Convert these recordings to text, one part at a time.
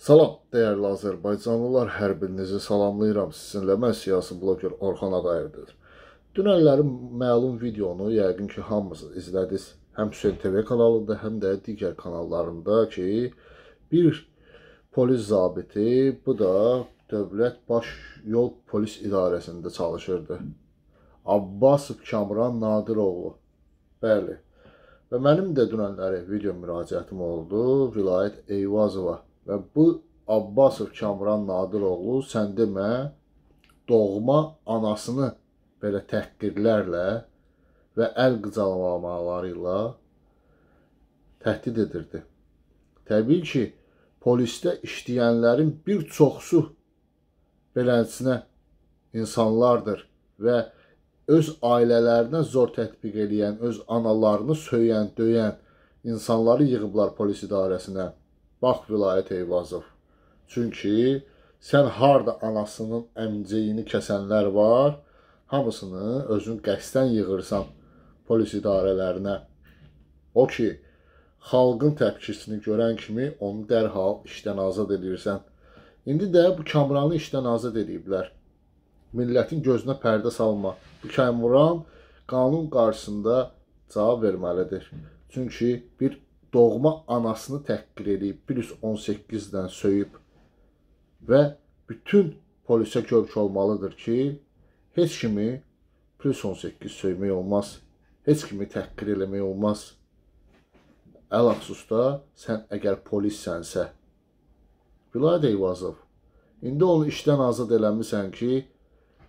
Salam, dəyərli Azərbaycanlılar, hər birinizi salamlayıram. Sizinlə mən siyasi bloger Orxan Ağayevdir. Dünənlərin məlum videonu yəqin ki, hamınız izlədiniz. Həm Hüseyn TV kanalında, həm də digər kanallarında ki, bir polis zabiti, bu da Dövlət Baş Yol Polis İdarəsində çalışırdı. Abbasov Kamran Nadiroğlu. Bəli. Və mənim də dünənləri video müraciətim oldu vilayət Eyvazova Və bu Abbasov Kamran Nadiroğlu sən demə doğma anasını belə təhqirlərlə və əl qıcalamaları ilə təhdid edirdi. Təbii ki, polisdə işləyənlərin bir çoxusu beləsinə insanlardır və öz ailələrinə zor tətbiq edən, öz analarını söyən, döyən insanları yığıblar polis idarəsinə. Bax vilayət Eyvazov. Çünki sən harda anasının əmcəyini kəsənlər var, hamısını özün qəsdən yığırsan polis idarələrinə. O ki, xalqın təpkisini görən kimi onu dərhal işdən azad edirsən. İndi də bu Kamranı işdən azad ediblər. Millətin gözünə pərdə salma. Bu Kamran qanun qarşısında cavab verməlidir. Çünki bir doğma anasını təhqir edib, plus 18-dən söyüb və bütün polisə görk olmalıdır ki, heç kimi plus 18 söymək olmaz, heç kimi təhqir eləmək olmaz. Əlxüsus da sən əgər polissənsə. Vilayət Eyvazov, indi onu işdən azad eləmisən ki,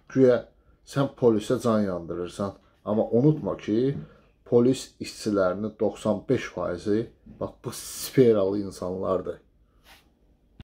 güya sən polisə can yandırırsan, amma unutma ki, polis işçilərinin 95 faizi bax bu sferalı insanlardır.